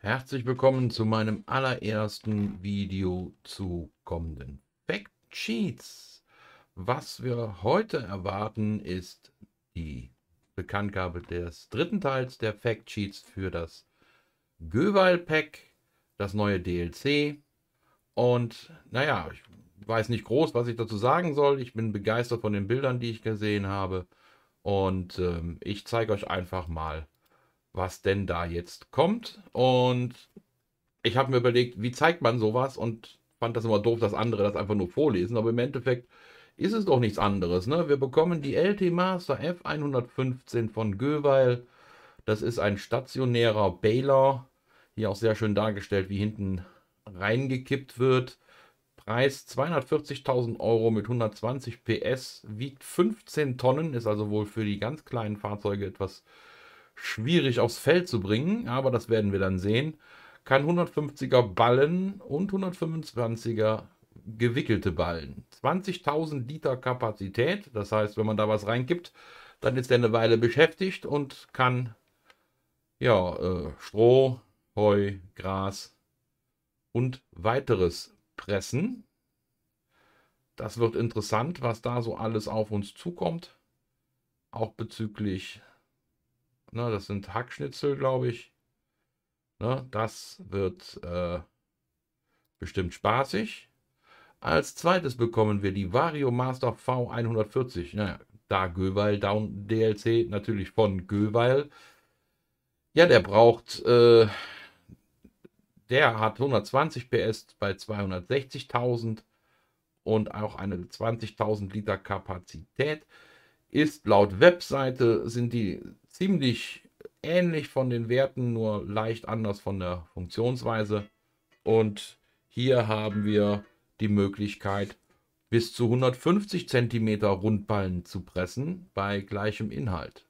Herzlich willkommen zu meinem allerersten Video zu kommenden Factsheets. Was wir heute erwarten, ist die Bekanntgabe des dritten Teils der Factsheets für das Göval Pack, das neue DLC. Und naja, ich weiß nicht groß, was ich dazu sagen soll. Ich bin begeistert von den Bildern, die ich gesehen habe. Und ähm, ich zeige euch einfach mal, was denn da jetzt kommt. Und ich habe mir überlegt, wie zeigt man sowas und fand das immer doof, dass andere das einfach nur vorlesen. Aber im Endeffekt ist es doch nichts anderes. Ne? Wir bekommen die LT Master F115 von Göweil. Das ist ein stationärer Baler. Hier auch sehr schön dargestellt, wie hinten reingekippt wird. Preis 240.000 Euro mit 120 PS, wiegt 15 Tonnen, ist also wohl für die ganz kleinen Fahrzeuge etwas äh, schwierig aufs Feld zu bringen, aber das werden wir dann sehen. Kann 150er Ballen und 125er gewickelte Ballen. 20.000 Liter Kapazität, das heißt, wenn man da was reingibt, dann ist er eine Weile beschäftigt und kann ja, äh, Stroh, Heu, Gras und weiteres pressen. Das wird interessant, was da so alles auf uns zukommt. Auch bezüglich Ne, das sind Hackschnitzel, glaube ich. Ne, das wird äh, bestimmt spaßig. Als zweites bekommen wir die Vario Master V140. Naja, da Göweil Down DLC, natürlich von Göweil. Ja, der braucht, äh, der hat 120 PS bei 260.000 und auch eine 20.000 Liter Kapazität. Ist laut Webseite sind die ziemlich ähnlich von den Werten, nur leicht anders von der Funktionsweise. Und hier haben wir die Möglichkeit, bis zu 150 cm Rundballen zu pressen bei gleichem Inhalt.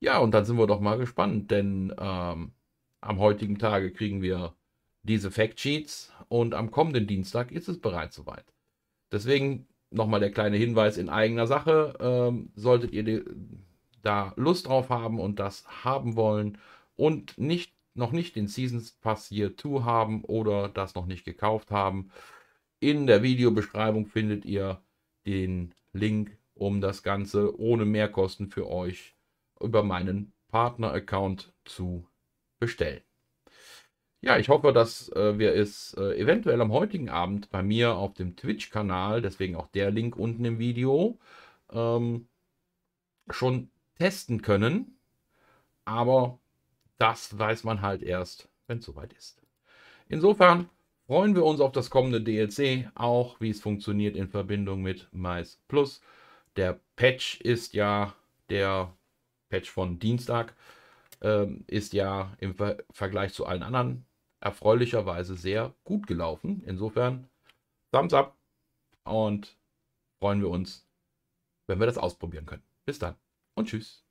Ja, und dann sind wir doch mal gespannt, denn ähm, am heutigen Tage kriegen wir diese Factsheets und am kommenden Dienstag ist es bereits soweit. Deswegen nochmal der kleine Hinweis in eigener Sache. Ähm, solltet ihr die, da Lust drauf haben und das haben wollen und nicht, noch nicht den Seasons Pass Year 2 haben oder das noch nicht gekauft haben. In der Videobeschreibung findet ihr den Link, um das Ganze ohne Mehrkosten für euch über meinen Partner-Account zu bestellen. Ja, ich hoffe, dass äh, wir es äh, eventuell am heutigen Abend bei mir auf dem Twitch-Kanal, deswegen auch der Link unten im Video, ähm, schon testen können. Aber das weiß man halt erst, wenn es soweit ist. Insofern freuen wir uns auf das kommende DLC, auch wie es funktioniert in Verbindung mit Mais Plus. Der Patch ist ja der Patch von Dienstag ähm, ist ja im Ver Vergleich zu allen anderen erfreulicherweise sehr gut gelaufen. Insofern Thumbs up und freuen wir uns, wenn wir das ausprobieren können. Bis dann und tschüss.